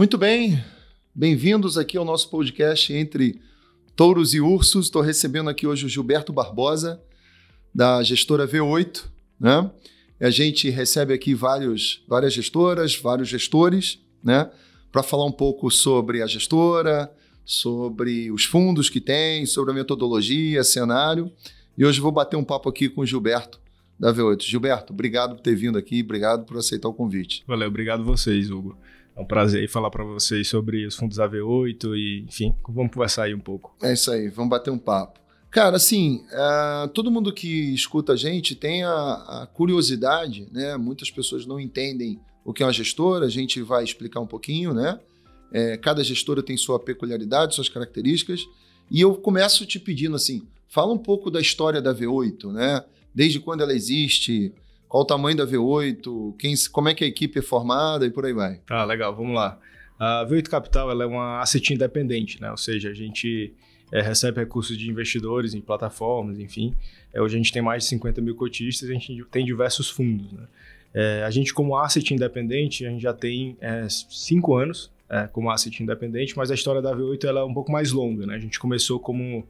Muito bem, bem-vindos aqui ao nosso podcast Entre Touros e Ursos. Estou recebendo aqui hoje o Gilberto Barbosa, da gestora V8. Né? E a gente recebe aqui vários, várias gestoras, vários gestores, né? para falar um pouco sobre a gestora, sobre os fundos que tem, sobre a metodologia, cenário. E hoje vou bater um papo aqui com o Gilberto da V8. Gilberto, obrigado por ter vindo aqui, obrigado por aceitar o convite. Valeu, obrigado vocês, Hugo. É um prazer falar para vocês sobre os fundos AV8 e, enfim, vamos conversar aí um pouco. É isso aí, vamos bater um papo. Cara, assim, uh, todo mundo que escuta a gente tem a, a, curiosidade, né? Muitas pessoas não entendem o que é uma gestora, a gente vai explicar um pouquinho, né? É, cada gestora tem sua peculiaridade, suas características, e eu começo te pedindo assim, fala um pouco da história da V8, né? Desde quando ela existe, qual o tamanho da V8, quem, como é que a equipe é formada e por aí vai. Tá, legal, vamos lá. A V8 Capital ela é uma asset independente, né? ou seja, a gente é, recebe recursos de investidores em plataformas, enfim. É, hoje a gente tem mais de 50 mil cotistas a gente tem diversos fundos. Né? É, a gente, como asset independente, a gente já tem é, cinco anos é, como asset independente, mas a história da V8 ela é um pouco mais longa. Né? A gente começou como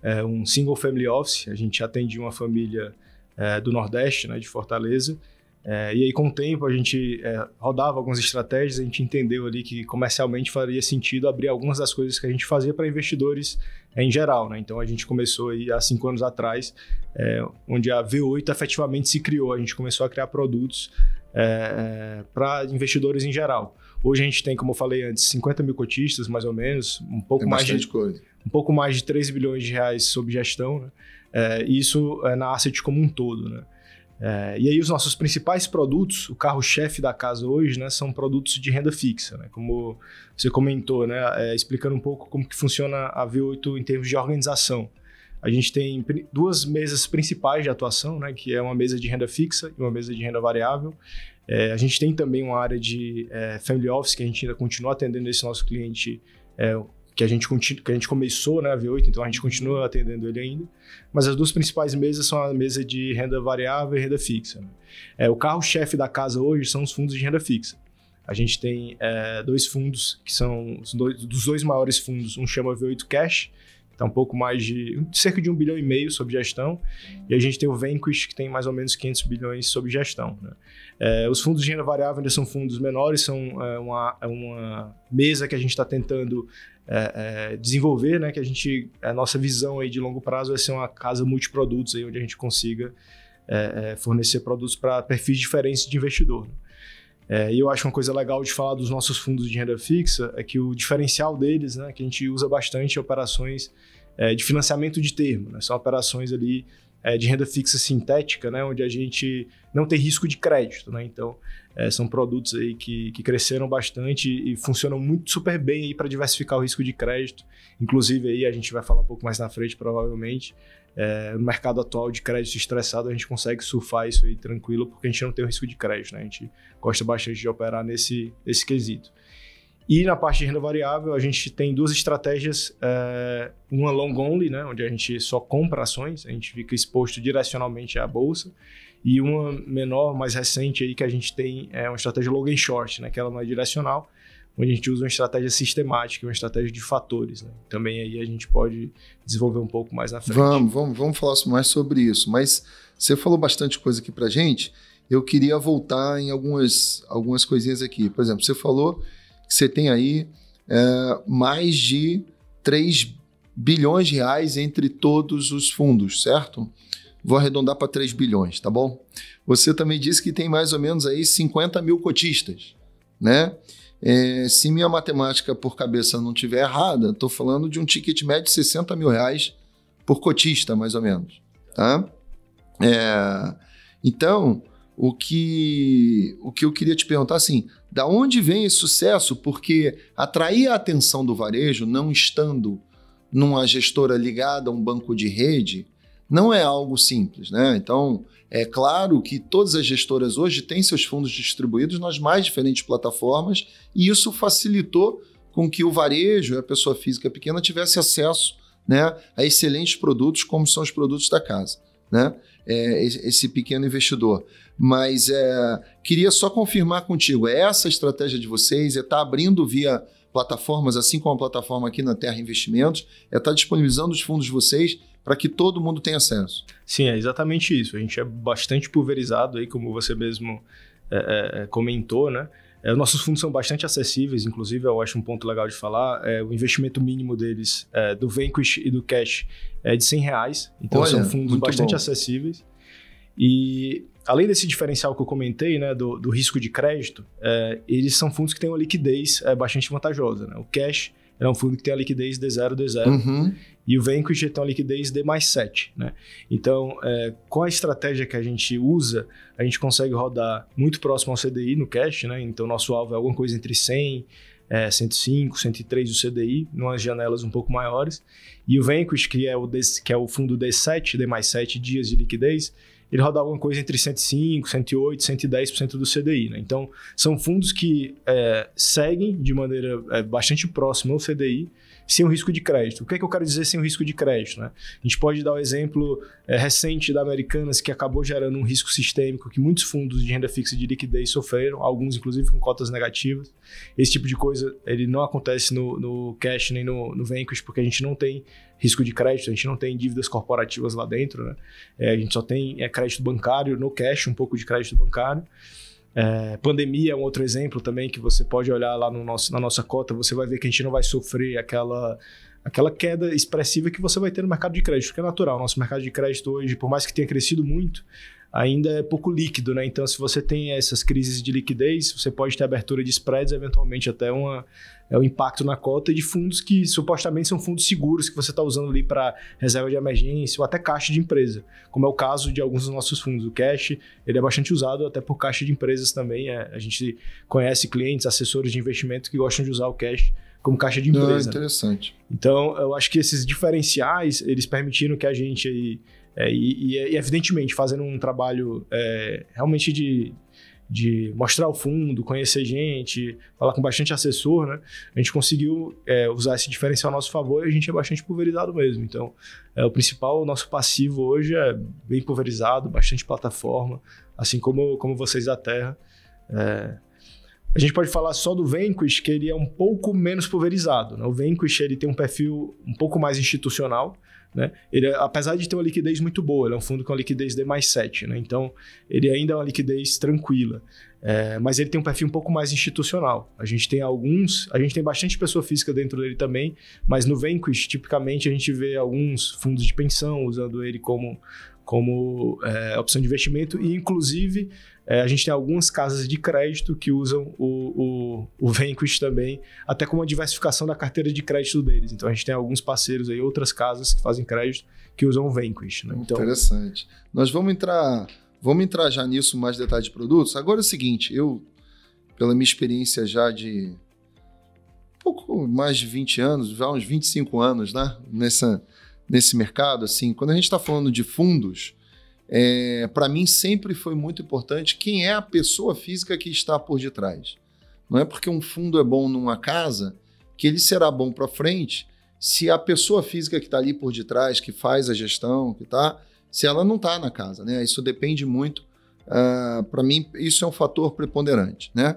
é, um single family office, a gente atendia uma família é, do Nordeste, né, de Fortaleza. É, e aí, com o tempo, a gente é, rodava algumas estratégias, a gente entendeu ali que comercialmente faria sentido abrir algumas das coisas que a gente fazia para investidores é, em geral. Né? Então, a gente começou aí há cinco anos atrás, é, onde a V8 efetivamente se criou, a gente começou a criar produtos é, para investidores em geral. Hoje a gente tem, como eu falei antes, 50 mil cotistas, mais ou menos, um pouco, mais, de, coisa. um pouco mais de 3 bilhões de reais sob gestão. Né? É, isso é na asset como um todo, né? É, e aí os nossos principais produtos, o carro-chefe da casa hoje, né, são produtos de renda fixa, né? Como você comentou, né, é, explicando um pouco como que funciona a V8 em termos de organização. A gente tem duas mesas principais de atuação, né, que é uma mesa de renda fixa e uma mesa de renda variável. É, a gente tem também uma área de é, family office que a gente ainda continua atendendo esse nosso cliente é, que a gente, que a gente começou na né, V8, então a gente continua atendendo ele ainda. Mas as duas principais mesas são a mesa de renda variável e renda fixa. Né. É, o carro-chefe da casa hoje são os fundos de renda fixa. A gente tem é, dois fundos que são dois, dos dois maiores fundos. Um chama V8 Cash, que está um pouco mais de cerca de um bilhão e meio sob gestão, e a gente tem o Vanquish, que tem mais ou menos 500 bilhões sob gestão. Né? É, os fundos de renda variável ainda são fundos menores, são é, uma, é uma mesa que a gente está tentando é, é, desenvolver, né? Que a gente, a nossa visão aí de longo prazo é ser uma casa multiprodutos aí, onde a gente consiga é, é fornecer produtos para perfis diferentes de investidor. Né? É, e eu acho uma coisa legal de falar dos nossos fundos de renda fixa é que o diferencial deles, né, que a gente usa bastante, é operações de financiamento de termo, né? São operações ali é, de renda fixa sintética, né, onde a gente não tem risco de crédito. Né? Então, é, são produtos aí que, que cresceram bastante e funcionam muito super bem para diversificar o risco de crédito. Inclusive, aí a gente vai falar um pouco mais na frente, provavelmente. É, no mercado atual de crédito estressado, a gente consegue surfar isso aí tranquilo, porque a gente não tem o risco de crédito. Né? A gente gosta bastante de operar nesse, nesse quesito. E na parte de renda variável, a gente tem duas estratégias: é, uma long only, né, onde a gente só compra ações, a gente fica exposto direcionalmente à bolsa, e uma menor, mais recente, aí, que a gente tem é uma estratégia long and short, né, que ela não é direcional, onde a gente usa uma estratégia sistemática, uma estratégia de fatores. Né? Também aí a gente pode desenvolver um pouco mais na frente. Vamos, vamos, vamos falar mais sobre isso, mas você falou bastante coisa aqui para gente. Eu queria voltar em algumas, algumas coisinhas aqui. Por exemplo, você falou você tem aí é, mais de 3 bilhões de reais entre todos os fundos, certo? Vou arredondar para 3 bilhões, tá bom? Você também disse que tem mais ou menos aí 50 mil cotistas, né? É, se minha matemática por cabeça não tiver errada, estou falando de um ticket médio de 60 mil reais por cotista, mais ou menos, tá? É, então, o que, o que eu queria te perguntar, assim, da onde vem esse sucesso? Porque atrair a atenção do varejo, não estando numa gestora ligada a um banco de rede, não é algo simples, né? Então, é claro que todas as gestoras hoje têm seus fundos distribuídos nas mais diferentes plataformas e isso facilitou com que o varejo, a pessoa física pequena, tivesse acesso né, a excelentes produtos, como são os produtos da casa, né? É, esse pequeno investidor. Mas é, Queria só confirmar contigo, é essa a estratégia de vocês? É estar tá abrindo via plataformas, assim como a plataforma aqui na Terra Investimentos, é estar tá disponibilizando os fundos de vocês para que todo mundo tenha acesso? Sim, é exatamente isso. A gente é bastante pulverizado aí, como você mesmo é, é, é comentou, né? É, nossos fundos são bastante acessíveis, inclusive, eu acho um ponto legal de falar, é, o investimento mínimo deles, é, do Vanquish e do Cash, é de 100 reais. Então, Olha, são fundos bastante bom. acessíveis. E além desse diferencial que eu comentei, né, do, do risco de crédito, é, eles são fundos que têm uma liquidez é, bastante vantajosa. Né? O cash é um fundo que tem a liquidez de 0, d 0. Uhum. E o Vanquish tem uma liquidez de mais 7. Né? Então, é, com a estratégia que a gente usa, a gente consegue rodar muito próximo ao CDI no cash. Né? Então, nosso alvo é alguma coisa entre 100, é, 105, 103 do CDI, numas janelas um pouco maiores. E o Vanquish, que é o, que é o fundo D7, D mais 7 dias de liquidez, ele roda alguma coisa entre 105, 108, 110% do CDI. Né? Então, são fundos que é, seguem de maneira é, bastante próxima ao CDI, sem o risco de crédito. O que é que eu quero dizer sem o risco de crédito? Né? A gente pode dar o um exemplo é, recente da Americanas, que acabou gerando um risco sistêmico que muitos fundos de renda fixa e de liquidez sofreram, alguns inclusive com cotas negativas. Esse tipo de coisa ele não acontece no, no cash nem no, no Vanquish, porque a gente não tem risco de crédito, a gente não tem dívidas corporativas lá dentro, né? É, a gente só tem é, crédito bancário no cash, um pouco de crédito bancário. É, pandemia é um outro exemplo também que você pode olhar lá no nosso, na nossa cota, você vai ver que a gente não vai sofrer aquela, aquela queda expressiva que você vai ter no mercado de crédito, que é natural. Nosso mercado de crédito hoje, por mais que tenha crescido muito, ainda é pouco líquido, né? Então, se você tem essas crises de liquidez, você pode ter abertura de spreads, eventualmente até uma, é, um impacto na cota de fundos que supostamente são fundos seguros que você está usando ali para reserva de emergência ou até caixa de empresa, como é o caso de alguns dos nossos fundos. O cash ele é bastante usado até por caixa de empresas também. É, a gente conhece clientes, assessores de investimento que gostam de usar o cash como caixa de é empresa. Não, interessante. Então, eu acho que esses diferenciais, eles permitiram que a gente aí, é, e, e, evidentemente, fazendo um trabalho é, realmente de, de mostrar o fundo, conhecer gente, falar com bastante assessor, né? A gente conseguiu é, usar esse diferencial a nosso favor e a gente é bastante pulverizado mesmo. Então, é, o principal, o nosso passivo hoje é bem pulverizado, bastante plataforma, assim como, como vocês da Terra. É, a gente pode falar só do Vanquish, que ele é um pouco menos pulverizado. Né? O Vanquish ele tem um perfil um pouco mais institucional. Né? Ele, é, apesar de ter uma liquidez muito boa, ele é um fundo com liquidez D mais 7, né? então ele ainda é uma liquidez tranquila, é, mas ele tem um perfil um pouco mais institucional. A gente tem alguns, a gente tem bastante pessoa física dentro dele também, mas no Vanquish, tipicamente, a gente vê alguns fundos de pensão usando ele como como é, opção de investimento e, inclusive, é, a gente tem algumas casas de crédito que usam o, o, o Vanquish também, até como a diversificação da carteira de crédito deles. Então, a gente tem alguns parceiros aí, outras casas que fazem crédito que usam o Vanquish. Né? Então... Interessante. Nós vamos entrar, vamos entrar já nisso, mais detalhes de produtos. Agora é o seguinte, eu, pela minha experiência já de pouco mais de 20 anos, já uns 25 anos, né? Nessa nesse mercado, assim, quando a gente está falando de fundos, é, para mim sempre foi muito importante quem é a pessoa física que está por detrás. Não é porque um fundo é bom numa casa que ele será bom para frente se a pessoa física que está ali por detrás, que faz a gestão, que tá, se ela não está na casa, né? Isso depende muito. Uh, ah, para mim, isso é um fator preponderante, né?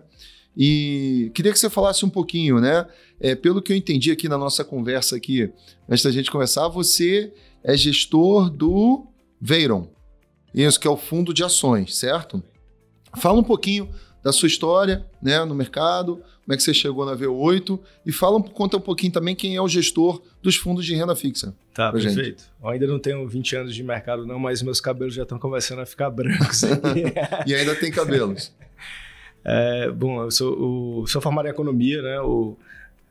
E queria que você falasse um pouquinho, né? É, pelo que eu entendi aqui na nossa conversa aqui, antes da gente conversar, você é gestor do Veiron. Isso que é o fundo de ações, certo? Fala um pouquinho da sua história, né, no mercado, como é que você chegou na V8 e fala conta um pouquinho também quem é o gestor dos fundos de renda fixa. Tá, perfeito. Gente. Eu ainda não tenho 20 anos de mercado não, mas meus cabelos já estão começando a ficar brancos. e ainda tem cabelos. É, bom, eu sou, o, sou formado em economia, né? O,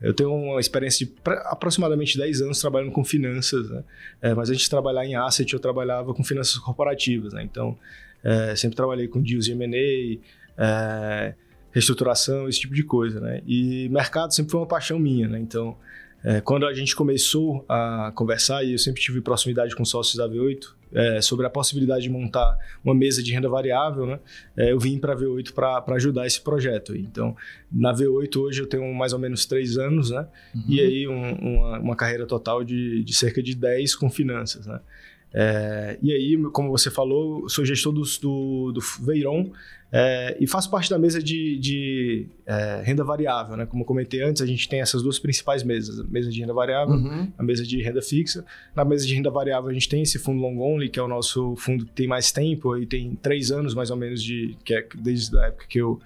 eu tenho uma experiência de aproximadamente 10 anos trabalhando com finanças, né? é, mas antes de trabalhar em asset, eu trabalhava com finanças corporativas, né? Então, é, sempre trabalhei com deals de M&A, é, reestruturação, esse tipo de coisa, né? E mercado sempre foi uma paixão minha, né? Então, é, quando a gente começou a conversar, e eu sempre tive proximidade com sócios da V8, é, sobre a possibilidade de montar uma mesa de renda variável, né? É, eu vim para a V8 para ajudar esse projeto. Então, na V8 hoje eu tenho mais ou menos três anos, né? Uhum. E aí um, uma, uma, carreira total de, de cerca de 10 com finanças, né? É, e aí, como você falou, sou gestor do, do, do Veiron é, e faço parte da mesa de, de é, renda variável. Né? Como eu comentei antes, a gente tem essas duas principais mesas: a mesa de renda variável uhum. a mesa de renda fixa. Na mesa de renda variável, a gente tem esse fundo long only, que é o nosso fundo que tem mais tempo e tem três anos mais ou menos, de, que é desde a época que eu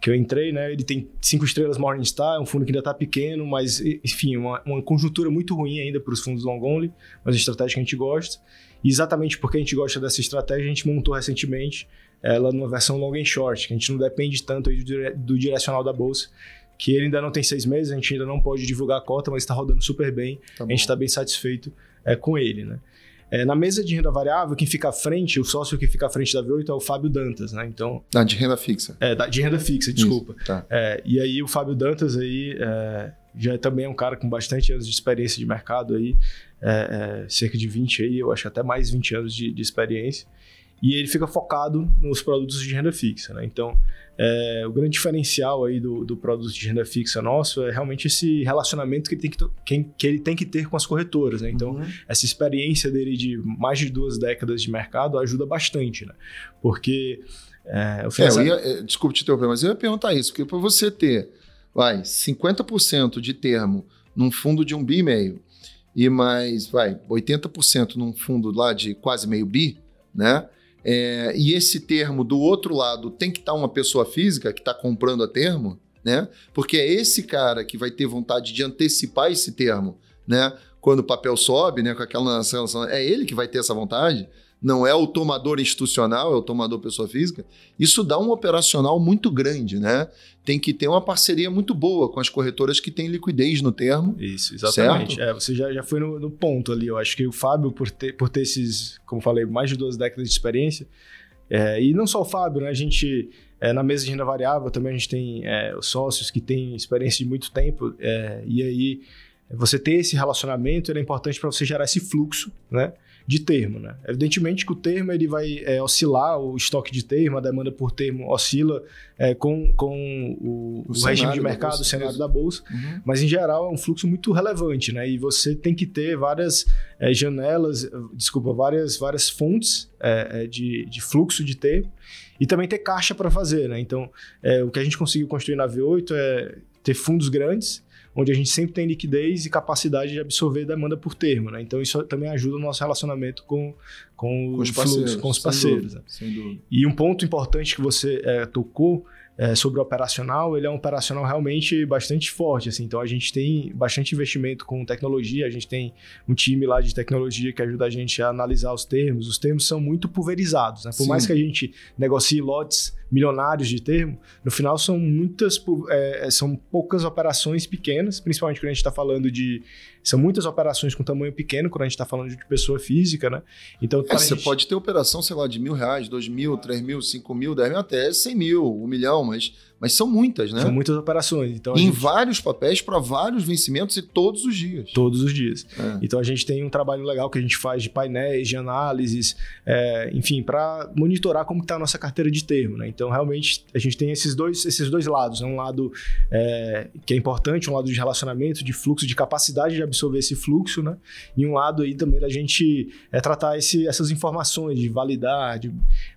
que eu entrei, né? Ele tem cinco estrelas Morningstar, é um fundo que ainda está pequeno, mas enfim, uma, uma, conjuntura muito ruim ainda para os fundos long only, mas a estratégia que a gente gosta. E exatamente porque a gente gosta dessa estratégia, a gente montou recentemente ela numa versão long and short, que a gente não depende tanto aí do, dire, do direcional da bolsa, que ele ainda não tem seis meses, a gente ainda não pode divulgar a cota, mas está rodando super bem, tá a gente está bem satisfeito é, com ele, né? É, na mesa de renda variável, quem fica à frente, o sócio que fica à frente da V8 é o Fábio Dantas, né? Então. Ah, de renda fixa. É, da de renda fixa, desculpa. Isso, tá. é, e aí o Fábio Dantas aí é, já é também é um cara com bastante anos de experiência de mercado aí, é, é, cerca de 20 aí, eu acho até mais 20 anos de, de experiência e ele fica focado nos produtos de renda fixa. Né? Então, é, o grande diferencial aí do, do produto de renda fixa nosso é realmente esse relacionamento que ele tem que, que, que, ele tem que ter com as corretoras. Né? Então, uhum. essa experiência dele de mais de duas décadas de mercado ajuda bastante, né? porque é, É, eu ia, é, desculpe te interromper, mas eu ia perguntar isso, porque para você ter vai, 50% de termo num fundo de um bi e meio e mais, vai, 80% num fundo lá de quase meio bi, né? É, e esse termo do outro lado tem que estar tá uma pessoa física que está comprando a termo, né? Porque é esse cara que vai ter vontade de antecipar esse termo, né? Quando o papel sobe, né? Com aquela relação, é ele que vai ter essa vontade não é o tomador institucional, é o tomador pessoa física, isso dá um operacional muito grande, né? Tem que ter uma parceria muito boa com as corretoras que têm liquidez no termo. Isso, exatamente. É, você já, já foi no, no, ponto ali. Eu acho que o Fábio, por ter, por ter esses, como falei, mais de duas décadas de experiência, é, e não só o Fábio, né? A gente, é, na mesa de renda variável, também a gente tem é, os sócios que têm experiência de muito tempo, é, e aí você ter esse relacionamento é importante para você gerar esse fluxo, né? de termo. Né? Evidentemente que o termo ele vai é, oscilar, o estoque de termo, a demanda por termo oscila é, com, com o, o, o regime de mercado, bolsa, o cenário da bolsa, uhum. mas em geral é um fluxo muito relevante, né? E você tem que ter várias é, janelas, desculpa, várias, várias fontes é, é, de, de fluxo de termo e também ter caixa para fazer, né? Então, é, o que a gente conseguiu construir na V8 é ter fundos grandes onde a gente sempre tem liquidez e capacidade de absorver demanda por termo. Né? Então, isso também ajuda o nosso relacionamento com, com, com os parceiros. Fluxo, com os parceiros dúvida, né? E um ponto importante que você é, tocou é, sobre o operacional, ele é um operacional realmente bastante forte. Assim, então, a gente tem bastante investimento com tecnologia, a gente tem um time lá de tecnologia que ajuda a gente a analisar os termos. Os termos são muito pulverizados. Né? Por Sim. mais que a gente negocie lotes milionários de termo, no final são muitas, é, é, são poucas operações pequenas, principalmente quando a gente está falando de. São muitas operações com tamanho pequeno, quando a gente está falando de pessoa física, né? Então, é, você gente... pode ter operação, sei lá, de mil reais, dois mil, três mil, cinco mil, dez mil, até cem mil, um milhão, mas mas são muitas, né? São muitas operações. Então em gente... vários papéis, para vários vencimentos e todos os dias. Todos os dias. É. Então a gente tem um trabalho legal que a gente faz de painéis, de análises, é, enfim, para monitorar como está a nossa carteira de termo. Né? Então realmente a gente tem esses dois, esses dois lados. Né? Um lado é, que é importante, um lado de relacionamento, de fluxo, de capacidade de absorver esse fluxo, né? E um lado aí também da gente é, tratar esse, essas informações, de validar, de,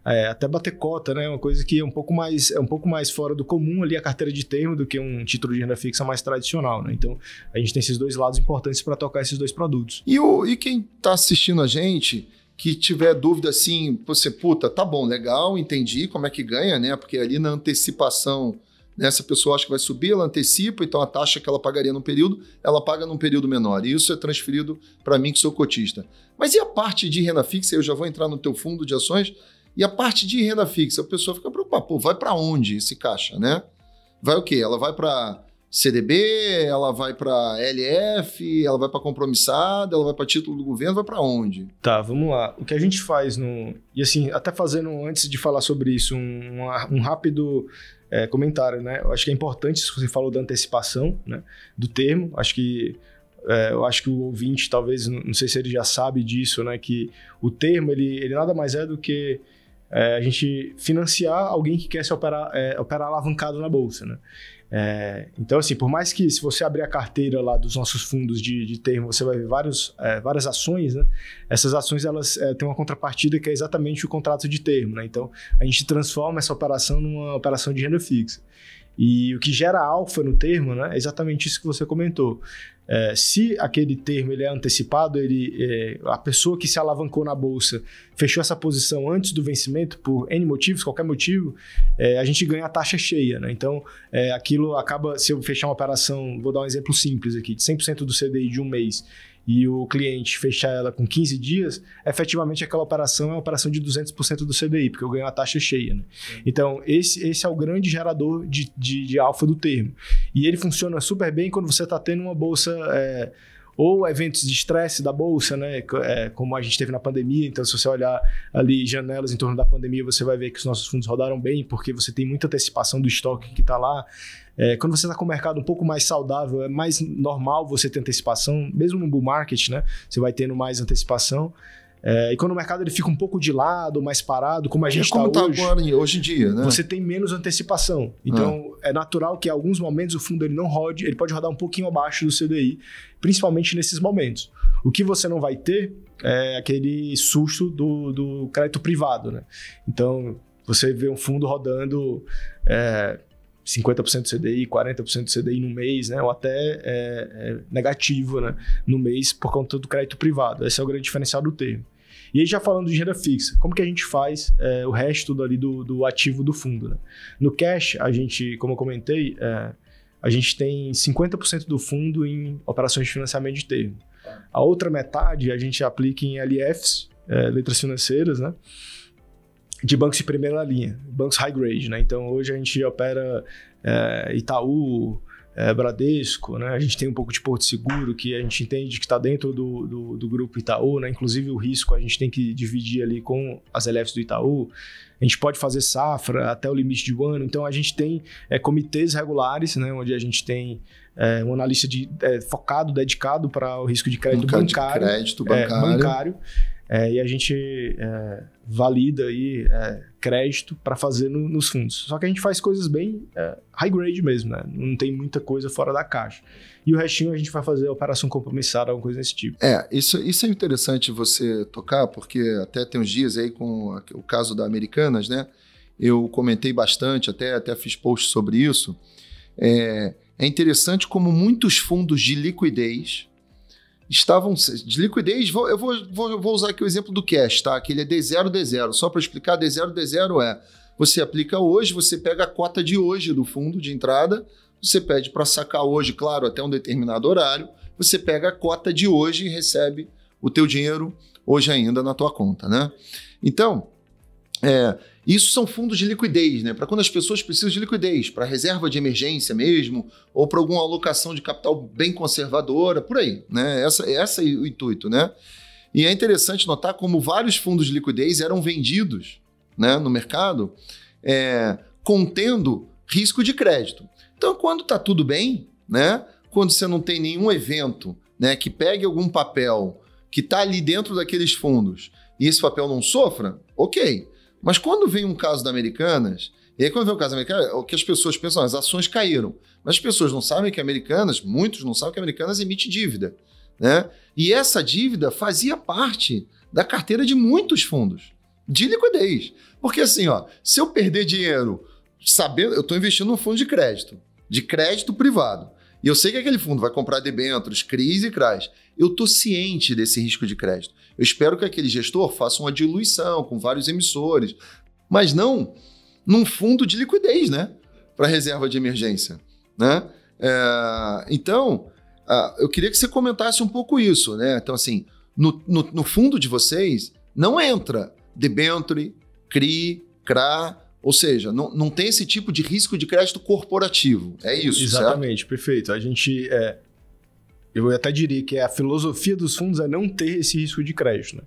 é, até bater cota, né? Uma coisa que é um pouco mais, é um pouco mais fora do comum ali a carteira de termo do que um título de renda fixa mais tradicional, né? Então, a gente tem esses dois lados importantes para tocar esses dois produtos. E, o, e quem está assistindo a gente que tiver dúvida assim, você, puta, tá bom, legal, entendi como é que ganha, né? Porque ali na antecipação, né, essa pessoa acha que vai subir, ela antecipa, então a taxa que ela pagaria num período, ela paga num período menor. E isso é transferido para mim, que sou cotista. Mas e a parte de renda fixa? Eu já vou entrar no teu fundo de ações, e a parte de renda fixa, a pessoa fica preocupada, pô, vai para onde esse caixa, né? Vai o quê? Ela vai para CDB, ela vai para LF, ela vai para compromissada, ela vai para título do governo, vai para onde? Tá, vamos lá. O que a gente faz no e assim, até fazendo antes de falar sobre isso um, um rápido é, comentário, né? Eu acho que é importante isso que você falou da antecipação, né? Do termo. Acho que é, eu acho que o ouvinte talvez não sei se ele já sabe disso, né? Que o termo ele, ele nada mais é do que é, a gente financiar alguém que quer se operar, é, operar alavancado na bolsa, né? É, então, assim, por mais que se você abrir a carteira lá dos nossos fundos de, de termo, você vai ver vários, é, várias ações, né? Essas ações, elas é, têm uma contrapartida que é exatamente o contrato de termo, né? Então, a gente transforma essa operação numa operação de renda fixa. E o que gera alfa no termo né, é exatamente isso que você comentou. É, se aquele termo ele é antecipado, ele, é, a pessoa que se alavancou na bolsa fechou essa posição antes do vencimento por N motivos, qualquer motivo, é, a gente ganha a taxa cheia. Né? Então, é, aquilo acaba, se eu fechar uma operação, vou dar um exemplo simples aqui, de 100% do CDI de um mês, e o cliente fechar ela com 15 dias, efetivamente aquela operação é uma operação de 200% do CDI, porque eu ganho a taxa cheia. Né? Então, esse, esse é o grande gerador de, de, de alfa do termo. E ele funciona super bem quando você está tendo uma bolsa. É, ou eventos de estresse da bolsa, né? É, como a gente teve na pandemia. Então, se você olhar ali janelas em torno da pandemia, você vai ver que os nossos fundos rodaram bem, porque você tem muita antecipação do estoque que está lá. É, quando você está com o mercado um pouco mais saudável, é mais normal você ter antecipação, mesmo no bull market, né? Você vai tendo mais antecipação. É, e quando o mercado ele fica um pouco de lado, mais parado, como a é gente está tá hoje, agora, hoje em dia, né? Você tem menos antecipação. Então ah. é natural que em alguns momentos o fundo ele não rode, ele pode rodar um pouquinho abaixo do CDI, principalmente nesses momentos. O que você não vai ter é aquele susto do, do crédito privado, né? Então você vê um fundo rodando é, 50% do CDI, 40% do CDI no mês, né? Ou até é, é negativo né? no mês por conta do crédito privado. Esse é o grande diferencial do termo. E aí, já falando de renda fixa, como que a gente faz é, o resto do, ali do, do ativo do fundo? Né? No cash, a gente, como eu comentei, é, a gente tem 50% do fundo em operações de financiamento de termo. A outra metade a gente aplica em LFs, é, eh, letras financeiras, né? de bancos de primeira linha, bancos high grade, né? Então hoje a gente opera é, Itaú, é, Bradesco, né? a gente tem um pouco de Porto Seguro, que a gente entende que está dentro do, do, do, grupo Itaú, né? inclusive o risco a gente tem que dividir ali com as LFs do Itaú. A gente pode fazer safra até o limite de um ano, então a gente tem é, comitês regulares, né? onde a gente tem é, um analista de, é, focado, dedicado para o risco de crédito bancário. De crédito bancário. É, bancário é, e a gente é, valida aí é, crédito para fazer no, nos fundos. Só que a gente faz coisas bem é, high grade mesmo, né? Não tem muita coisa fora da caixa. E o restinho a gente vai fazer operação compromissada, alguma coisa desse tipo. É, isso, isso é interessante você tocar, porque até tem uns dias aí com o caso da Americanas, né? Eu comentei bastante, até, até fiz post sobre isso. é, é interessante como muitos fundos de liquidez estavam de liquidez, vou, eu vou, vou, vou, usar aqui o exemplo do cash, tá? Que ele é D0, D0. Só para explicar, D0, D0 é você aplica hoje, você pega a cota de hoje do fundo de entrada, você pede para sacar hoje, claro, até um determinado horário, você pega a cota de hoje e recebe o teu dinheiro hoje ainda na tua conta, né? Então, é, isso são fundos de liquidez, né? Para quando as pessoas precisam de liquidez, para reserva de emergência mesmo, ou para alguma alocação de capital bem conservadora, por aí, né? Essa, essa é o intuito, né? E é interessante notar como vários fundos de liquidez eram vendidos né, no mercado é, contendo risco de crédito. Então, quando está tudo bem, né, quando você não tem nenhum evento né, que pegue algum papel que está ali dentro daqueles fundos e esse papel não sofra, ok. Mas quando vem um caso da Americanas, e aí quando vem o um caso da Americanas, é o que as pessoas pensam, as ações caíram. Mas as pessoas não sabem que Americanas, muitos não sabem que Americanas emite dívida. Né? E essa dívida fazia parte da carteira de muitos fundos, de liquidez. Porque assim, ó, se eu perder dinheiro sabendo, eu estou investindo num fundo de crédito, de crédito privado. E eu sei que aquele fundo vai comprar debêntures, CRIs e CRAs. Eu estou ciente desse risco de crédito. Eu espero que aquele gestor faça uma diluição com vários emissores, mas não num fundo de liquidez, né? Para reserva de emergência, né? É, então, eu queria que você comentasse um pouco isso, né? Então, assim, no, no, no fundo de vocês, não entra debenture, CRI, CRA, ou seja, não, não tem esse tipo de risco de crédito corporativo. É isso. Exatamente, certo? perfeito. A gente. É, eu até diria que é a filosofia dos fundos é não ter esse risco de crédito. Né?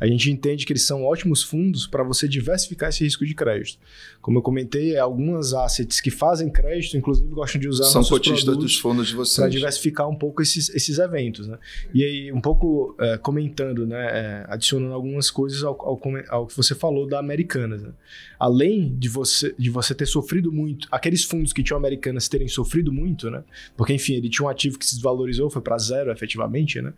A gente entende que eles são ótimos fundos para você diversificar esse risco de crédito como eu comentei, é algumas assets que fazem crédito, inclusive gostam de usar São cotistas dos fundos de vocês. Para diversificar um pouco esses, esses eventos. Né? E aí, um pouco é, comentando, né, é, adicionando algumas coisas ao, ao, ao, que você falou da Americanas. Né? Além de você, de você ter sofrido muito, aqueles fundos que tinham Americanas terem sofrido muito, né? porque, enfim, ele tinha um ativo que se desvalorizou, foi para zero efetivamente. Né?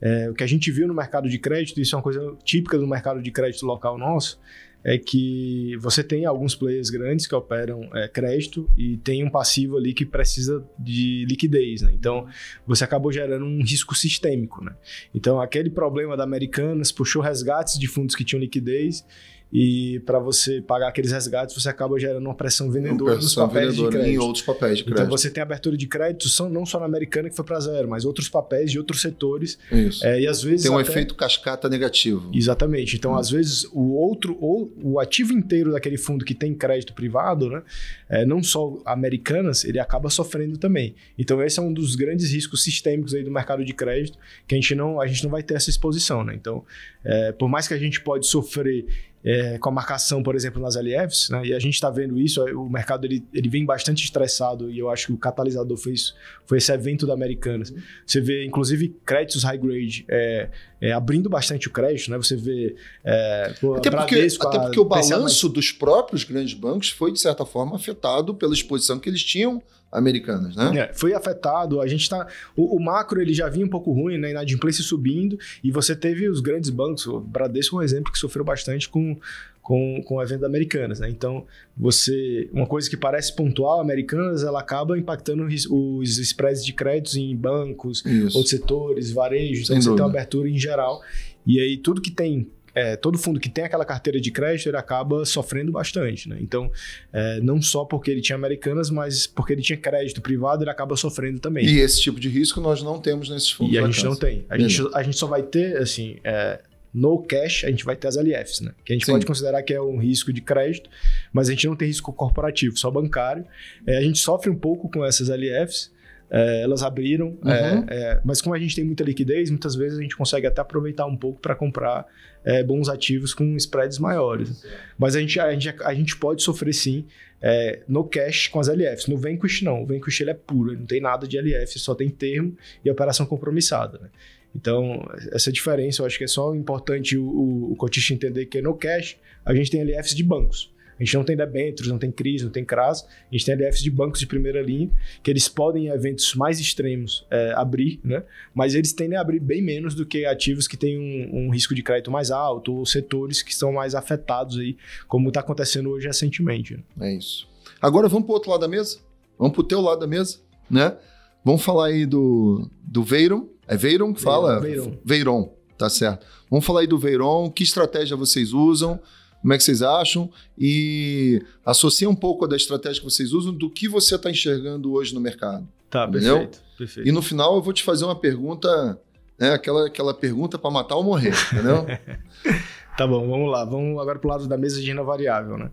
É, o que a gente viu no mercado de crédito, isso é uma coisa típica do mercado de crédito local nosso, é que você tem alguns players grandes que operam é, crédito e tem um passivo ali que precisa de liquidez, né? Então, você acabou gerando um risco sistêmico, né? Então, aquele problema da Americanas puxou resgates de fundos que tinham liquidez e para você pagar aqueles resgates, você acaba gerando uma pressão vendedora uma pressão nos papéis vendedora de crédito. em outros papéis de então, crédito. Então você tem abertura de crédito, são, não só na americana que foi para zero, mas outros papéis de outros setores. Isso. É, e às vezes tem um até... efeito cascata negativo. Exatamente. Então hum. às vezes o outro ou o ativo inteiro daquele fundo que tem crédito privado, né, é, não só americanas, ele acaba sofrendo também. Então esse é um dos grandes riscos sistêmicos aí do mercado de crédito que a gente não a gente não vai ter essa exposição, né? Então é, por mais que a gente pode sofrer é, com a marcação, por exemplo, nas LFs, né? e a gente está vendo isso, é, o mercado ele, ele vem bastante estressado, e eu acho que o catalisador foi, isso, foi esse evento da Americanas. Uhum. Você vê, inclusive, créditos high grade é, é, abrindo bastante o crédito, né? você vê... É, pô, até, porque, até porque o balanço mais... dos próprios grandes bancos foi, de certa forma, afetado pela exposição que eles tinham americanas, né? É, foi afetado, a gente está o, o, macro ele já vinha um pouco ruim, né? Inadimplência subindo, e você teve os grandes bancos, o Bradesco é um exemplo que sofreu bastante com, com, com a venda americanas, né? Então, você. Uma coisa que parece pontual, americanas, ela acaba impactando os spreads de créditos em bancos, Isso. outros setores, varejos, então você tem uma abertura em geral. E aí, tudo que tem é, todo fundo que tem aquela carteira de crédito ele acaba sofrendo bastante, né? Então, é, não só porque ele tinha americanas, mas porque ele tinha crédito privado, ele acaba sofrendo também. E esse tipo de risco nós não temos nesses fundos. E a gente não tem. A gente, a gente, só vai ter, assim, é, no cash, a gente vai ter as LFs, né? Que a gente Sim. pode considerar que é um risco de crédito, mas a gente não tem risco corporativo, só bancário. É, a gente sofre um pouco com essas LFs, é, elas abriram, uhum. é, é, mas como a gente tem muita liquidez, muitas vezes a gente consegue até aproveitar um pouco para comprar é, bons ativos com spreads maiores. Sim. Mas a gente, a, gente, a gente pode sofrer sim é, no cash com as LFs. No Vanquish não, o Vanquish ele é puro, ele não tem nada de LF, só tem termo e operação compromissada. Né? Então, essa diferença eu acho que é só importante o, o, o cotista entender que no cash a gente tem LFs de bancos. A gente não tem debêntures, não tem CRIs, não tem CRAS, a gente tem EDFs de bancos de primeira linha, que eles podem, em eventos mais extremos, é, abrir, né? mas eles tendem a abrir bem menos do que ativos que têm um, um risco de crédito mais alto ou setores que são mais afetados, aí, como está acontecendo hoje recentemente. Né? É isso. Agora vamos para o outro lado da mesa? Vamos para o teu lado da mesa, né? Vamos falar aí do, do Veiron. É Veiron que fala? Veiron. Veiron, tá certo. Vamos falar aí do Veiron, que estratégia vocês usam? É. Como é que vocês acham? E associa um pouco da estratégia que vocês usam do que você está enxergando hoje no mercado. Tá, entendeu? perfeito, perfeito. E no final eu vou te fazer uma pergunta, né, aquela, aquela pergunta para matar ou morrer, entendeu? Tá bom, vamos lá. Vamos agora para o lado da mesa de renda variável, né?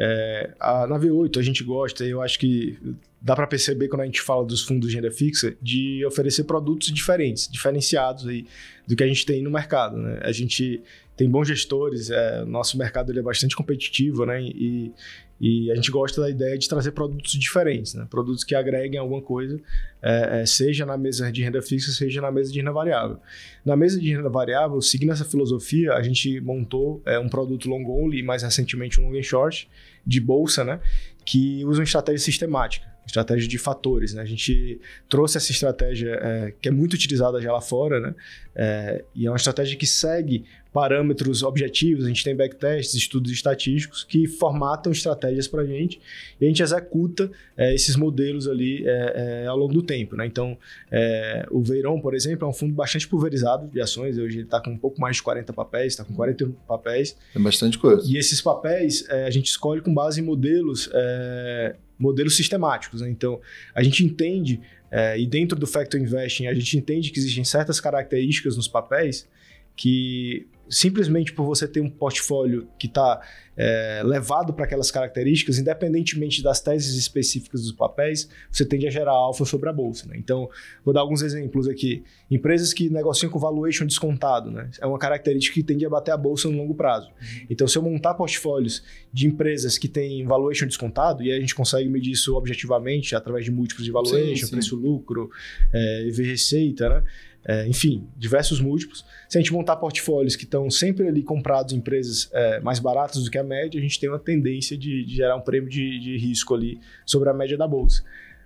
É, a, na V8 a gente gosta, eu acho que dá para perceber quando a gente fala dos fundos de renda fixa, de oferecer produtos diferentes, diferenciados aí do que a gente tem no mercado, né? A gente tem bons gestores, é, nosso mercado ele é bastante competitivo, né? E, e a gente gosta da ideia de trazer produtos diferentes, né? Produtos que agreguem alguma coisa, é, é, seja na mesa de renda fixa, seja na mesa de renda variável. Na mesa de renda variável, seguindo essa filosofia, a gente montou é, um produto long only e mais recentemente um long and short de bolsa, né? Que usa uma estratégia sistemática estratégia de fatores. Né? A gente trouxe essa estratégia é, que é muito utilizada já lá fora, né? É, e é uma estratégia que segue parâmetros objetivos, a gente tem backtests, estudos estatísticos que formatam estratégias para a gente e a gente executa é, esses modelos ali é, é, ao longo do tempo. Né? Então, é, o Veiron, por exemplo, é um fundo bastante pulverizado de ações, hoje ele está com um pouco mais de 40 papéis, está com 41 papéis. É bastante coisa. E esses papéis é, a gente escolhe com base em modelos é, modelos sistemáticos. Né? Então, a gente entende, é, e dentro do Factor Investing, a gente entende que existem certas características nos papéis que simplesmente por você ter um portfólio que está é, levado para aquelas características, independentemente das teses específicas dos papéis, você tende a gerar alfa sobre a bolsa. Né? Então, vou dar alguns exemplos aqui. Empresas que negociam com valuation descontado, né? é uma característica que tende a bater a bolsa no longo prazo. Então, se eu montar portfólios de empresas que têm valuation descontado, e a gente consegue medir isso objetivamente através de múltiplos de valuation, preço-lucro, é, receita, né? é, enfim, diversos múltiplos. Se a gente montar portfólios que estão sempre ali comprados em empresas é, mais baratas do que a média, a gente tem uma tendência de, de gerar um prêmio de, de risco ali sobre a média da bolsa.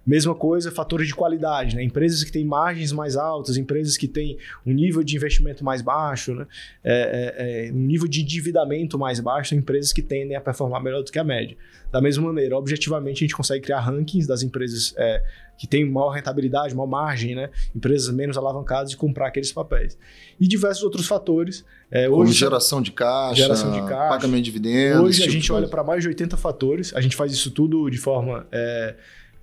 Mesma coisa, fatores de qualidade, né? Empresas que têm margens mais altas, empresas que têm um nível de investimento mais baixo, né? É, é, é, um nível de endividamento mais baixo, são empresas que tendem a performar melhor do que a média. Da mesma maneira, objetivamente, a gente consegue criar rankings das empresas é, que têm maior rentabilidade, maior margem, né? Empresas menos alavancadas e comprar aqueles papéis. E diversos outros fatores. É, hoje, Como geração de caixa, geração de caixa pagamento de dividendos. Hoje tipo a gente olha para mais de 80 fatores, a gente faz isso tudo de forma é,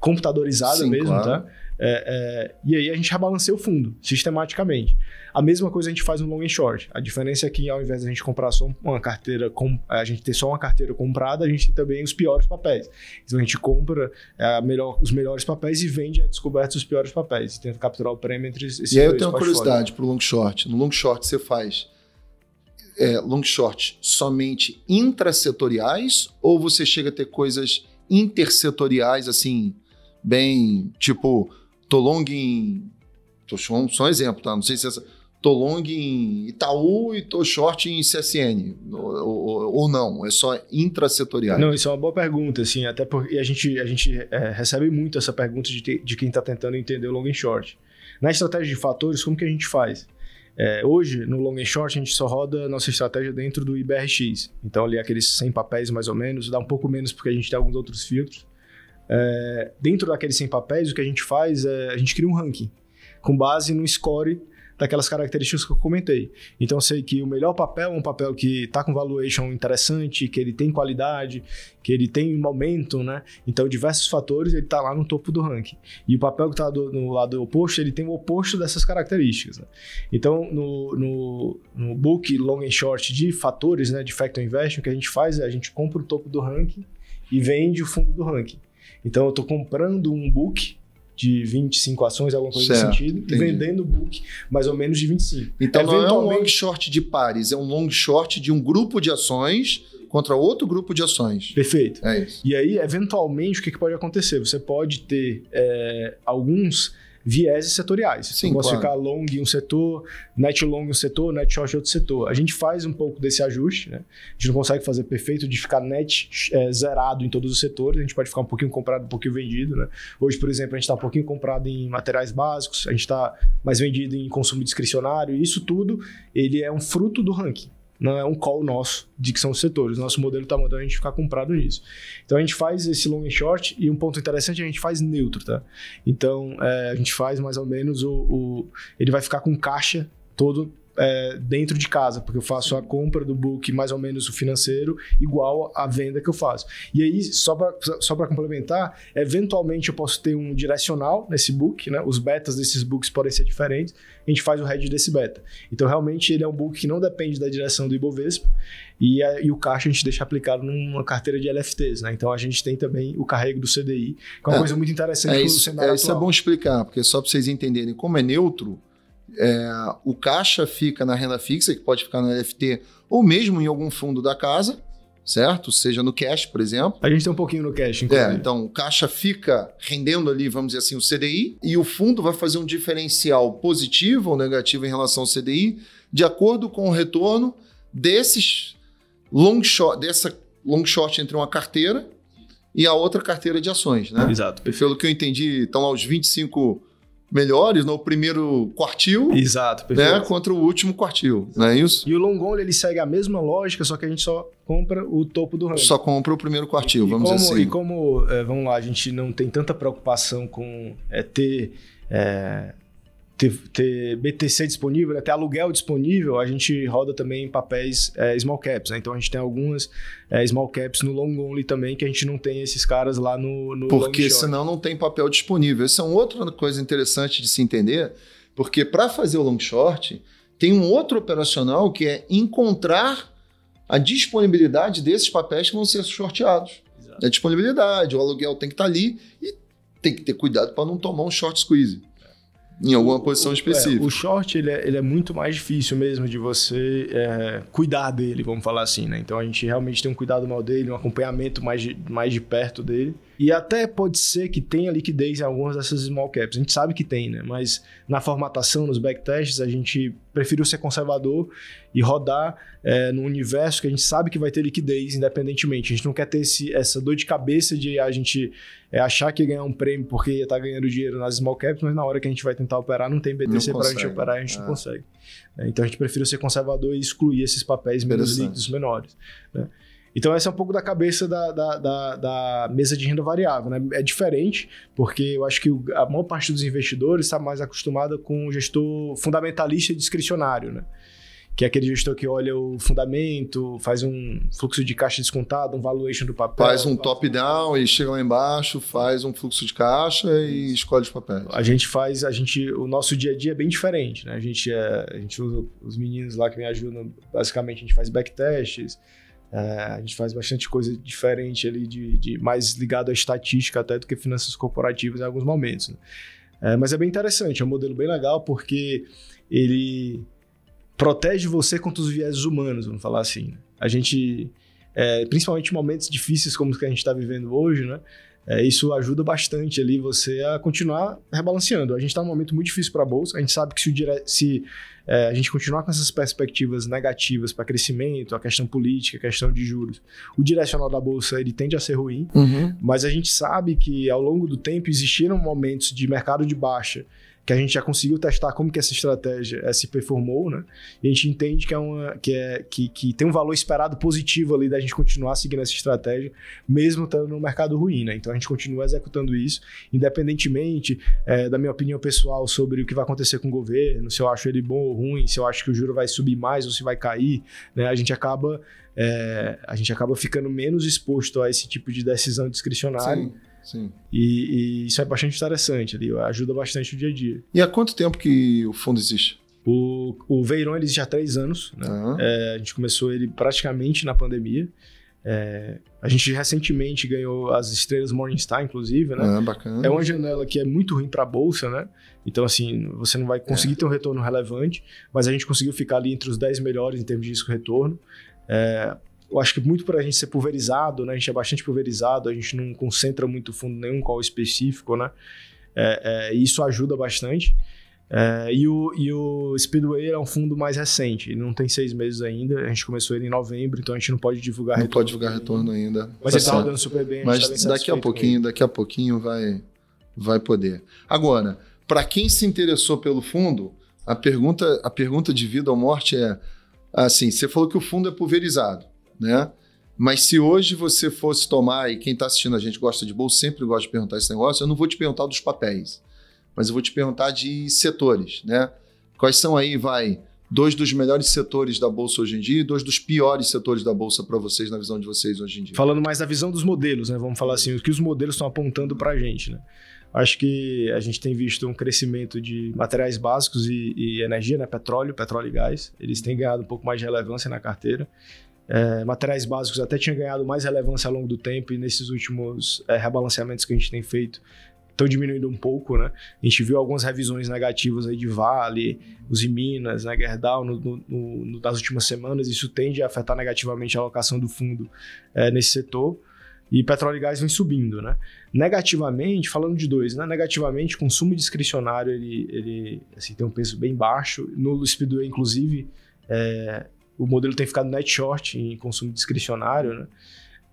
computadorizada Sim, mesmo, claro. tá? É, é, e aí a gente rebalanceia o fundo sistematicamente. A mesma coisa a gente faz no long and short. A diferença é que ao invés de a gente comprar só uma carteira, a gente ter só uma carteira comprada, a gente tem também os piores papéis. Então a gente compra é, melhor, os melhores papéis e vende a descoberta os piores papéis. E tenta capturar o prêmio entre esses E aí eu tenho uma curiosidade para o long short. No long short você faz é, long short somente intrasetoriais ou você chega a ter coisas intersetoriais, assim, bem, tipo, long em. Tô, só um exemplo, tá? Não sei se essa. long em Itaú e tô short em CSN, ou, ou não? É só intrasetorial? Não, isso é uma boa pergunta, assim, até porque a gente, a gente é, recebe muito essa pergunta de, te, de quem está tentando entender o long and short. Na estratégia de fatores, como que a gente faz? É, hoje, no long and short, a gente só roda nossa estratégia dentro do IBRX. Então, ali, aqueles 100 papéis mais ou menos, dá um pouco menos porque a gente tem alguns outros filtros. É, dentro daqueles 100 papéis, o que a gente faz é a gente cria um ranking com base no score daquelas características que eu comentei. Então, eu sei que o melhor papel é um papel que está com valuation interessante, que ele tem qualidade, que ele tem momento, né? Então, diversos fatores, ele está lá no topo do ranking. E o papel que está no lado oposto, ele tem o oposto dessas características. Né? Então, no, no, no, book long and short de fatores, né, de factor investing, o que a gente faz é a gente compra o topo do ranking e vende o fundo do ranking. Então eu estou comprando um book de 25 ações, alguma coisa certo, nesse sentido, entendi. e vendendo o book mais ou menos de 25. Então não é um long short de pares, é um long short de um grupo de ações contra outro grupo de ações. Perfeito. É isso. E aí, eventualmente, o que, que pode acontecer? Você pode ter é, alguns vieses setoriais. Sim, eu posso claro. ficar long em um setor, net long em um setor, net short em outro setor. A gente faz um pouco desse ajuste, né? A gente não consegue fazer perfeito de ficar net é, zerado em todos os setores, a gente pode ficar um pouquinho comprado, um pouquinho vendido, né? Hoje, por exemplo, a gente está um pouquinho comprado em materiais básicos, a gente está mais vendido em consumo discricionário, e isso tudo ele é um fruto do ranking não é um call nosso de que são os setores. Nosso modelo está mandando a gente ficar comprado nisso. Então a gente faz esse long e short e um ponto interessante a gente faz neutro, tá? Então é, a gente faz mais ou menos o, o ele vai ficar com caixa todo é, dentro de casa, porque eu faço a compra do book, mais ou menos o financeiro, igual à venda que eu faço. E aí, só para só complementar, eventualmente eu posso ter um direcional nesse book, né? Os betas desses books podem ser diferentes, a gente faz o head desse beta. Então, realmente, ele é um book que não depende da direção do Ibovespa, e, a, é, e, o caixa a gente deixa aplicado numa carteira de LFTs, né? Então a gente tem também o carrego do CDI, que é uma é, coisa muito interessante é isso, é, isso é bom explicar, porque só para vocês entenderem como é neutro, é, o caixa fica na renda fixa, que pode ficar no LFT, ou mesmo em algum fundo da casa, certo? Seja no cash, por exemplo. A gente tem um pouquinho no cash, inclusive. É, então o caixa fica rendendo ali, vamos dizer assim, o CDI, e o fundo vai fazer um diferencial positivo ou negativo em relação ao CDI, de acordo com o retorno desses long short, dessa long short entre uma carteira e a outra carteira de ações, né? Exato. Perfeito. Pelo que eu entendi, estão lá os 25 melhores no né? primeiro quartil. Exato, né? perfeito. Né, contra o último quartil, não é isso? E o Longol ele segue a mesma lógica, só que a gente só compra o topo do ranking. Só compra o primeiro quartil, e, vamos como, dizer assim. E como, é, vamos lá, a gente não tem tanta preocupação com é, ter... É, ter, ter, BTC disponível, até aluguel disponível, a gente roda também em papéis é, small caps. Né? Então a gente tem algumas é, small caps no long only também, que a gente não tem esses caras lá no, no Porque senão não tem papel disponível. Isso é outra coisa interessante de se entender, porque para fazer o long short, tem um outro operacional que é encontrar a disponibilidade desses papéis que vão ser sorteados. A disponibilidade, o aluguel tem que estar tá ali e tem que ter cuidado para não tomar um short squeeze em alguma posição específica. É, o short ele é, ele é, muito mais difícil mesmo de você é, cuidar dele, vamos falar assim, né? Então a gente realmente tem um cuidado mal dele, um acompanhamento mais de, mais de perto dele. E até pode ser que tenha liquidez em algumas dessas small caps. A gente sabe que tem, né? Mas na formatação, nos backtests, a gente preferiu ser conservador e rodar é, num universo que a gente sabe que vai ter liquidez, independentemente. A gente não quer ter esse, essa dor de cabeça de a gente é achar que ganhar um prêmio porque ia estar tá ganhando dinheiro nas small caps, mas na hora que a gente vai tentar operar, não tem BTC para a gente operar, a gente é. não consegue. Né? Então a gente prefere ser conservador e excluir esses papéis menos líquidos menores. Né? Então, essa é um pouco da cabeça da, da, da, da, mesa de renda variável. Né? É diferente, porque eu acho que a maior parte dos investidores está mais acostumada com o gestor fundamentalista e discricionário. Né? que é aquele gestor que olha o fundamento, faz um fluxo de caixa descontado, um valuation do papel. Faz um top-down e chega lá embaixo, faz um fluxo de caixa e escolhe os papéis. A gente faz, a gente, o nosso dia a dia é bem diferente, né? A gente, é, a gente usa os meninos lá que me ajudam, basicamente a gente faz backtests, é, a gente faz bastante coisa diferente ali, de, de, mais ligado à estatística até do que finanças corporativas em alguns momentos. Né? É, mas é bem interessante, é um modelo bem legal porque ele protege você contra os viéses humanos, vamos falar assim. Né? A gente, é, principalmente em momentos difíceis como os que a gente está vivendo hoje, né? É, isso ajuda bastante ali você a continuar rebalanceando. A gente está num momento muito difícil para a bolsa. A gente sabe que se, dire... se é, a gente continuar com essas perspectivas negativas para crescimento, a questão política, a questão de juros, o direcional da bolsa ele tende a ser ruim. Uhum. Mas a gente sabe que ao longo do tempo existiram momentos de mercado de baixa que a gente já conseguiu testar como que essa estratégia se performou, né? E a gente entende que é uma que é que, que tem um valor esperado positivo ali da gente continuar seguindo essa estratégia, mesmo estando no mercado ruim, né? Então a gente continua executando isso, independentemente é, da minha opinião pessoal sobre o que vai acontecer com o governo, se eu acho ele bom ou ruim, se eu acho que o juro vai subir mais ou se vai cair, né? A gente acaba é, a gente acaba ficando menos exposto a esse tipo de decisão discricionária. Sim Sim. E, e isso é bastante interessante ali, ajuda bastante o dia a dia. E há quanto tempo que o fundo existe? O, o Veiron ele existe há três anos. Né? Uhum. É, a gente começou ele praticamente na pandemia. É, a gente recentemente ganhou as estrelas Morningstar, inclusive, né? Ah, bacana. É uma janela que é muito ruim para a bolsa, né? Então, assim, você não vai é. conseguir é. ter um retorno relevante, mas a gente conseguiu ficar ali entre os 10 melhores em termos de risco-retorno. É, eu acho que muito para a gente ser pulverizado, né? A gente é bastante pulverizado, a gente não concentra muito fundo nenhum qual específico, né? É, é, isso ajuda bastante. É, e, o, e o Speedway é um fundo mais recente, ele não tem seis meses ainda. A gente começou ele em novembro, então a gente não pode divulgar não retorno. Não pode divulgar retorno ainda. Mas ele tá, tá rodando super bem. Mas tá bem daqui a pouquinho, daqui a pouquinho vai, vai poder. Agora, para quem se interessou pelo fundo, a pergunta, a pergunta de vida ou morte é assim: você falou que o fundo é pulverizado né? Mas se hoje você fosse tomar, e quem está assistindo a gente gosta de bolsa, sempre gosta de perguntar esse negócio, eu não vou te perguntar dos papéis, mas eu vou te perguntar de setores, né? Quais são aí, vai, dois dos melhores setores da bolsa hoje em dia e dois dos piores setores da bolsa para vocês na visão de vocês hoje em dia. Falando mais da visão dos modelos, né? Vamos falar assim, o que os modelos estão apontando para a gente, né? Acho que a gente tem visto um crescimento de materiais básicos e, e, energia, né? Petróleo, petróleo e gás. Eles têm ganhado um pouco mais de relevância na carteira. É, materiais básicos até tinha ganhado mais relevância ao longo do tempo e nesses últimos é, rebalanceamentos que a gente tem feito estão diminuindo um pouco, né? A gente viu algumas revisões negativas aí de Vale, os Minas, né, Gerdau, no, no, no, nas últimas semanas, isso tende a afetar negativamente a alocação do fundo é, nesse setor e petróleo e gás vem subindo, né? Negativamente, falando de dois, né? Negativamente, consumo discricionário ele, ele assim, tem um peso bem baixo. No Speedway, inclusive, é, o modelo tem ficado net short em consumo discricionário, né?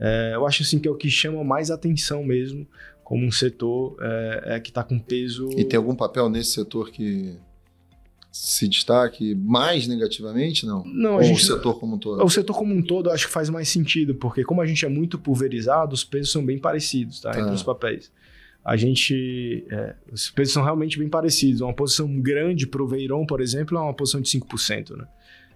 É, eu acho assim que é o que chama mais atenção mesmo como um setor é, é que está com peso. E tem algum papel nesse setor que se destaque mais negativamente, não? Não, Ou gente, o setor como um todo? É, o setor como um todo acho que faz mais sentido, porque como a gente é muito pulverizado, os pesos são bem parecidos tá, tá. entre é. os papéis. A gente. É, os pesos são realmente bem parecidos. Uma posição grande para o Veiron, por exemplo, é uma posição de 5%. Né?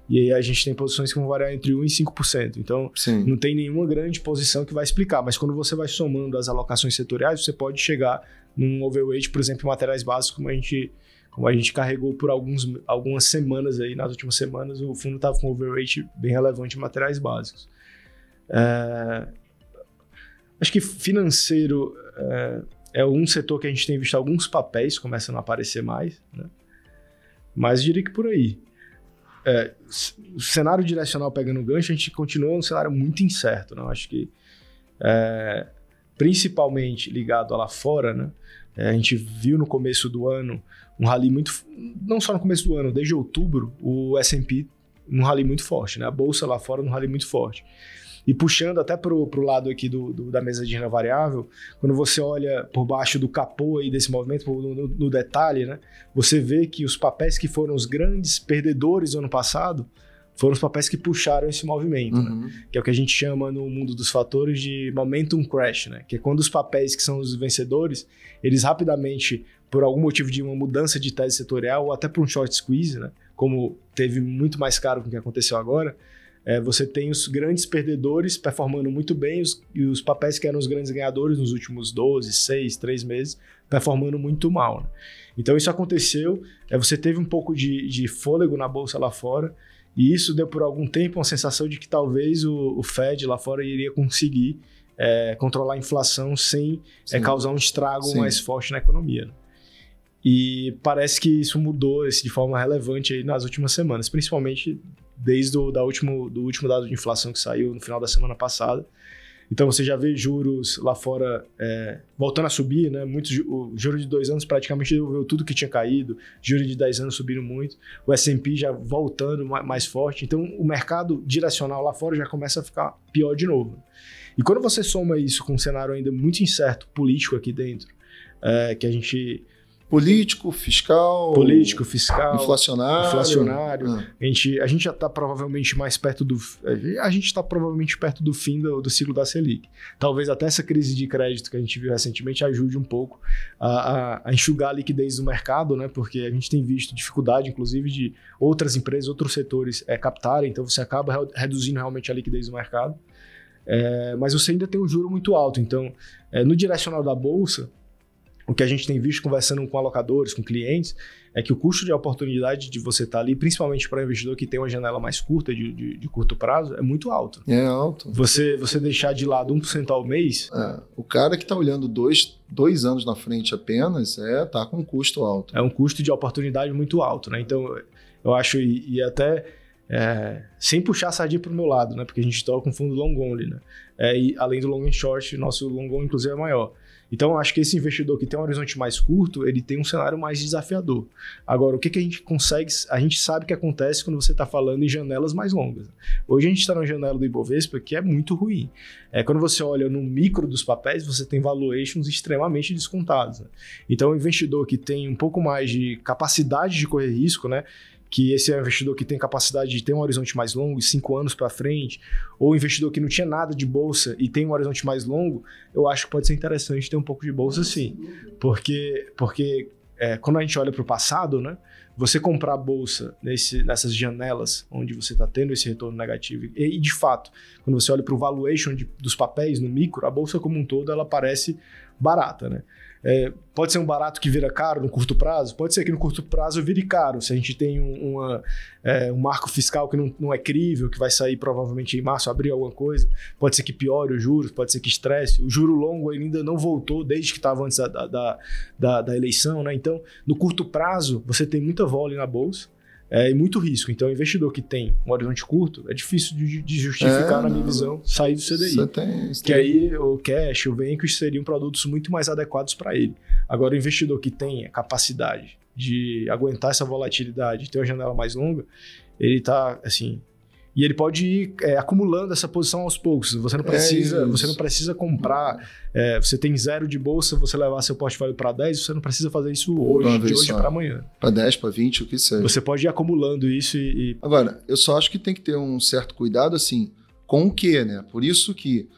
E aí a gente tem posições que vão variar entre 1% e 5%. Então, Sim. não tem nenhuma grande posição que vai explicar. Mas quando você vai somando as alocações setoriais, você pode chegar num overweight, por exemplo, em materiais básicos, como a gente, como a gente carregou por alguns, algumas semanas aí, nas últimas semanas, o fundo estava com um overweight bem relevante em materiais básicos. É... Acho que financeiro é... é, um setor que a gente tem visto alguns papéis começando a aparecer mais, né? Mas diria que por aí é, o cenário direcional pegando gancho, a gente continua num cenário muito incerto, né? acho que é, principalmente ligado a lá fora, né? É, a gente viu no começo do ano um rally muito, não só no começo do ano, desde outubro, o S&P num rally muito forte, né? A bolsa lá fora num rally muito forte. E puxando até para o lado aqui do, do, da mesa de renda variável, quando você olha por baixo do capô aí desse movimento, no, no, no detalhe, né, você vê que os papéis que foram os grandes perdedores no ano passado foram os papéis que puxaram esse movimento, né? uhum. né? que é o que a gente chama no mundo dos fatores de momentum crash, né? que é quando os papéis que são os vencedores, eles rapidamente, por algum motivo de uma mudança de tese setorial ou até por um short squeeze, né? como teve muito mais caro com o que aconteceu agora, é, você tem os grandes perdedores performando muito bem os, e os papéis que eram os grandes ganhadores nos últimos 12, 6, 3 meses performando muito mal. Né? Então isso aconteceu, é, você teve um pouco de, de, fôlego na bolsa lá fora e isso deu por algum tempo uma sensação de que talvez o, o Fed lá fora iria conseguir é, controlar a inflação sem é, causar um estrago Sim. mais forte na economia. Né? E parece que isso mudou de forma relevante nas últimas semanas, principalmente desde o da último, do último dado de inflação que saiu no final da semana passada. Então você já vê juros lá fora é, voltando a subir, né? Muitos, o juro de dois anos praticamente devolveu tudo que tinha caído, juro de 10 anos subindo muito, o S&P já voltando mais forte. Então o mercado direcional lá fora já começa a ficar pior de novo. E quando você soma isso com um cenário ainda muito incerto político aqui dentro, é, que a gente Político, fiscal. Político, fiscal. Inflacionário. Inflacionário. Ah. A, gente, a gente já está provavelmente mais perto do. A gente está provavelmente perto do fim do, do, ciclo da Selic. Talvez até essa crise de crédito que a gente viu recentemente ajude um pouco a, a, a enxugar a liquidez do mercado, né? Porque a gente tem visto dificuldade, inclusive, de outras empresas, outros setores é, captarem, então você acaba reduzindo realmente a liquidez do mercado. É, mas você ainda tem um juro muito alto. Então, é, no direcional da bolsa, o que a gente tem visto conversando com alocadores, com clientes, é que o custo de oportunidade de você estar tá ali, principalmente para investidor que tem uma janela mais curta de, de, de, curto prazo, é muito alto. É alto. Você, você deixar de lado 1% ao mês. É, o cara que está olhando dois, dois anos na frente apenas é tá com um custo alto. É um custo de oportunidade muito alto, né? Então, eu acho, e, e até. É, sem puxar a sardinha para o meu lado, né? Porque a gente toca com fundo long only, né? É, e além do long and short, nosso long only inclusive é maior. Então, acho que esse investidor que tem um horizonte mais curto, ele tem um cenário mais desafiador. Agora, o que, que a gente consegue, a gente sabe que acontece quando você está falando em janelas mais longas. Hoje a gente está na janela do Ibovespa, que é muito ruim. É, quando você olha no micro dos papéis, você tem valuations extremamente descontados. Né? Então, o investidor que tem um pouco mais de capacidade de correr risco, né? que esse é um investidor que tem capacidade de ter um horizonte mais longo, cinco anos para frente, ou investidor que não tinha nada de bolsa e tem um horizonte mais longo, eu acho que pode ser interessante ter um pouco de bolsa sim. Porque, porque é, quando a gente olha para o passado, né, você comprar bolsa nesse, nessas janelas onde você está tendo esse retorno negativo, e, e, de fato, quando você olha para o valuation de, dos papéis no micro, a bolsa como um todo ela parece barata. Né? É, pode ser um barato que vira caro no curto prazo? Pode ser que no curto prazo vire caro. Se a gente tem um, uma, é, um marco fiscal que não, não é crível, que vai sair provavelmente em março, abril, alguma coisa, pode ser que piore os juros, pode ser que estresse. O juro longo ainda não voltou desde que estava antes da da, da, da, eleição, né? Então, no curto prazo, você tem muita vole na bolsa é, e muito risco. Então, investidor que tem um horizonte curto, é difícil de, de justificar, é, na minha visão, sair do CDI. Você tem, você que tem. aí o cash, o Vanquish seriam produtos muito mais adequados para ele. Agora, o investidor que tem a capacidade de aguentar essa volatilidade, ter uma janela mais longa, ele está, assim, e ele pode ir é, acumulando essa posição aos poucos. Você não é precisa, é você não precisa comprar. É, você tem zero de bolsa, você levar seu portfólio para 10, você não precisa fazer isso hoje, de hoje para amanhã. Para 10, para 20, o que seja. Você pode ir acumulando isso e, e, Agora, eu só acho que tem que ter um certo cuidado assim com o que, né? Por isso que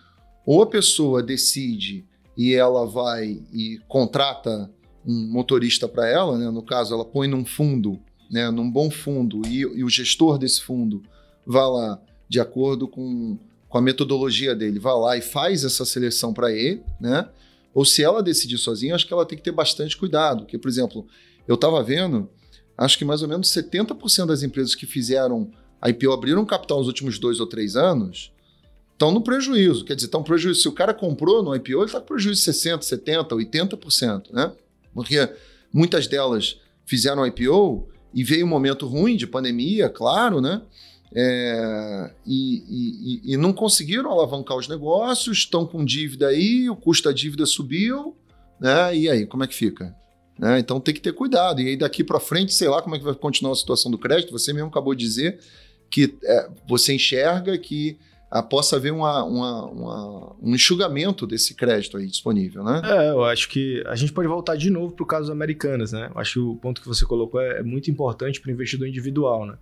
ou a pessoa decide e ela vai e contrata um motorista para ela, né? No caso, ela põe num fundo, né? Num bom fundo e, e o gestor desse fundo vá lá, de acordo com, com a metodologia dele, vá lá e faz essa seleção para ele, né? Ou se ela decidir sozinha, acho que ela tem que ter bastante cuidado. Porque, por exemplo, eu estava vendo, acho que mais ou menos 70% das empresas que fizeram a IPO abriram capital nos últimos dois ou três anos, estão no prejuízo. Quer dizer, estão prejuízo. Se o cara comprou no IPO, ele está com prejuízo de 60%, 70%, 80%, né? Porque muitas delas fizeram IPO e veio um momento ruim de pandemia, claro, né? É, e, e, e, não conseguiram alavancar os negócios, estão com dívida aí, o custo da dívida subiu, né? E aí, como é que fica? Né? Então tem que ter cuidado. E aí daqui para frente, sei lá como é que vai continuar a situação do crédito. Você mesmo acabou de dizer que é, você enxerga que possa haver uma, uma, uma, um enxugamento desse crédito aí disponível, né? É, eu acho que a gente pode voltar de novo para o caso Americanas, né? Eu acho que o ponto que você colocou é, é muito importante para o investidor individual, né?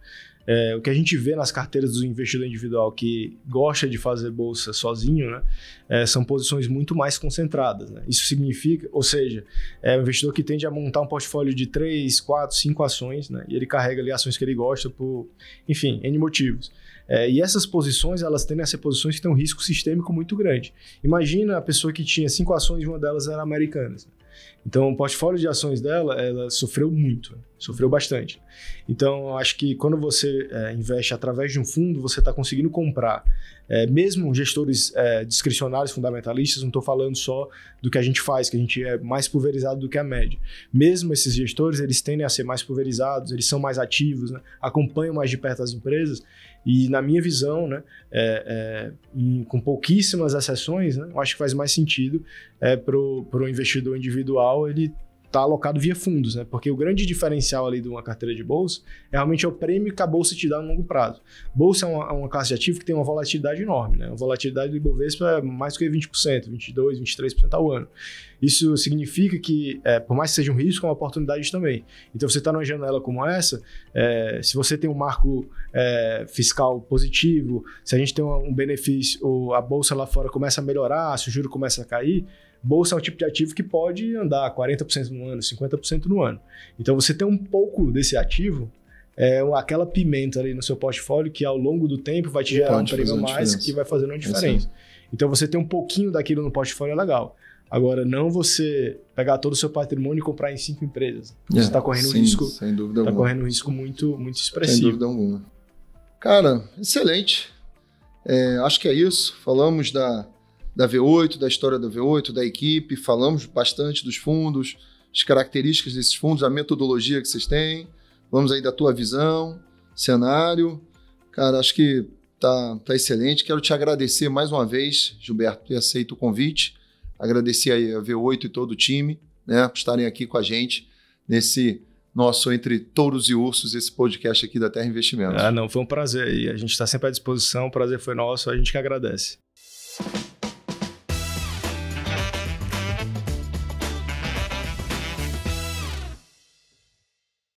É, o que a gente vê nas carteiras do investidor individual que gosta de fazer bolsa sozinho, né, é, são posições muito mais concentradas. Né? Isso significa, ou seja, é um investidor que tende a montar um portfólio de 3, 4, 5 ações, né, e ele carrega ali ações que ele gosta por, enfim, N motivos. É, e essas posições, elas tendem a ser posições que têm um risco sistêmico muito grande. Imagina a pessoa que tinha cinco ações e uma delas era americana Né? Então, o portfólio de ações dela, ela sofreu muito, né? sofreu bastante. Então, acho que quando você é, investe através de um fundo, você está conseguindo comprar. É, mesmo gestores é, discricionários fundamentalistas, não estou falando só do que a gente faz, que a gente é mais pulverizado do que a média. Mesmo esses gestores, eles tendem a ser mais pulverizados, eles são mais ativos, né? acompanham mais de perto as empresas. E na minha visão, né, é, é, em, com pouquíssimas exceções, né, eu acho que faz mais sentido é, para o investidor individual ele está alocado via fundos, né? Porque o grande diferencial ali de uma carteira de bolsa é realmente é o prêmio que a bolsa te dá no longo prazo. Bolsa é uma, uma classe de ativo que tem uma volatilidade enorme, né? A volatilidade do Ibovespa é mais do que 20%, 22%, 23% ao ano. Isso significa que, é, por mais que seja um risco, é uma oportunidade também. Então, você está numa janela como essa, é, se você tem um marco é, fiscal positivo, se a gente tem um benefício, ou a bolsa lá fora começa a melhorar, se o juro começa a cair, Bolsa é um tipo de ativo que pode andar 40% no ano, 50% no ano. Então você tem um pouco desse ativo, é aquela pimenta ali no seu portfólio que ao longo do tempo vai te gerar um prêmio mais que vai fazendo uma diferença. então você tem um pouquinho daquilo no portfólio é legal. Agora, não você pegar todo o seu patrimônio e comprar em cinco empresas. Você está é, tá correndo sim, um risco. Sem dúvida tá alguma. correndo um risco muito, muito expressivo. Sem dúvida alguma. Cara, excelente. É, acho que é isso. Falamos da da V8, da história da V8, da equipe, falamos bastante dos fundos, as características desses fundos, a metodologia que vocês têm, vamos aí da tua visão, cenário. Cara, acho que tá, tá excelente. Quero te agradecer mais uma vez, Gilberto, por ter aceito o convite. Agradecer aí a V8 e todo o time, né, por estarem aqui com a gente nesse nosso Entre Touros e Ursos, esse podcast aqui da Terra Investimentos. Ah, não, foi um prazer. E a gente está sempre à disposição, o prazer foi nosso, a gente que agradece.